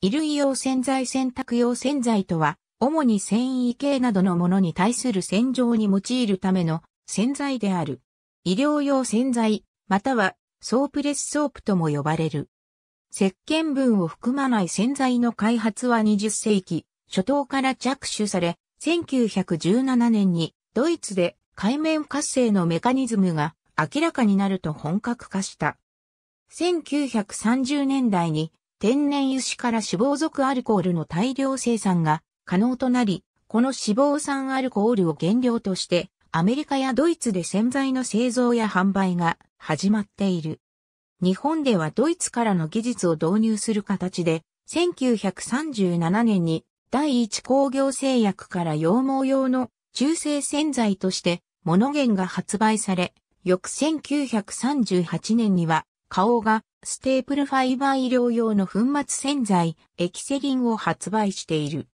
衣類用洗剤洗濯用洗剤とは、主に繊維系などのものに対する洗浄に用いるための洗剤である。医療用洗剤、またはソープレスソープとも呼ばれる。石鹸分を含まない洗剤の開発は20世紀初頭から着手され、1917年にドイツで海面活性のメカニズムが明らかになると本格化した。1930年代に天然油脂から脂肪属アルコールの大量生産が可能となり、この脂肪酸アルコールを原料として、アメリカやドイツで洗剤の製造や販売が始まっている。日本ではドイツからの技術を導入する形で、1937年に第一工業製薬から羊毛用の中性洗剤としてモノゲンが発売され、翌1938年には、顔がステープルファイバー医療用の粉末洗剤、エキセリンを発売している。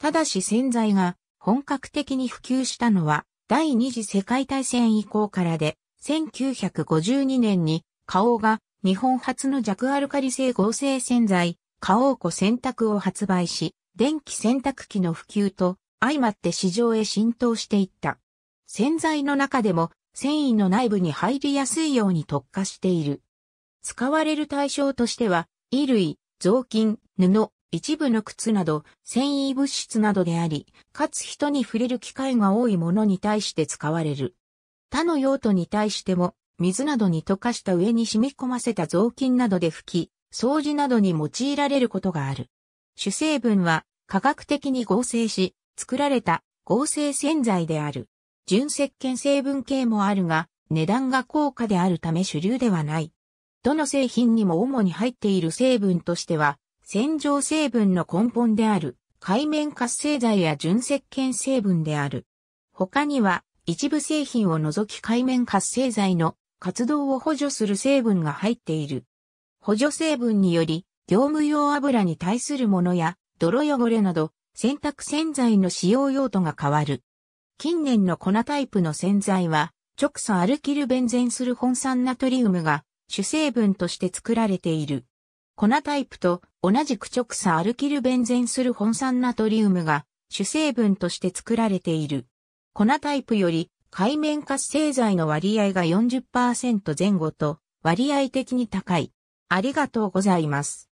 ただし洗剤が本格的に普及したのは第二次世界大戦以降からで、1952年に花王が日本初の弱アルカリ性合成洗剤、花王湖洗濯を発売し、電気洗濯機の普及と相まって市場へ浸透していった。洗剤の中でも繊維の内部に入りやすいように特化している。使われる対象としては、衣類、雑巾、布、一部の靴など、繊維物質などであり、かつ人に触れる機会が多いものに対して使われる。他の用途に対しても、水などに溶かした上に染み込ませた雑巾などで拭き、掃除などに用いられることがある。主成分は科学的に合成し、作られた合成洗剤である。純石鹸成分系もあるが、値段が高価であるため主流ではない。どの製品にも主に入っている成分としては、洗浄成分の根本である、海面活性剤や純石鹸成分である。他には、一部製品を除き海面活性剤の活動を補助する成分が入っている。補助成分により、業務用油に対するものや、泥汚れなど、洗濯洗剤の使用用途が変わる。近年の粉タイプの洗剤は、直鎖アルキルベンゼンスル本酸ナトリウムが主成分として作られている。粉タイプと同じく直鎖アルキルベンゼンする本酸ナトリウムが主成分として作られている。粉タイプより海面活性剤の割合が40%前後と割合的に高い。ありがとうございます。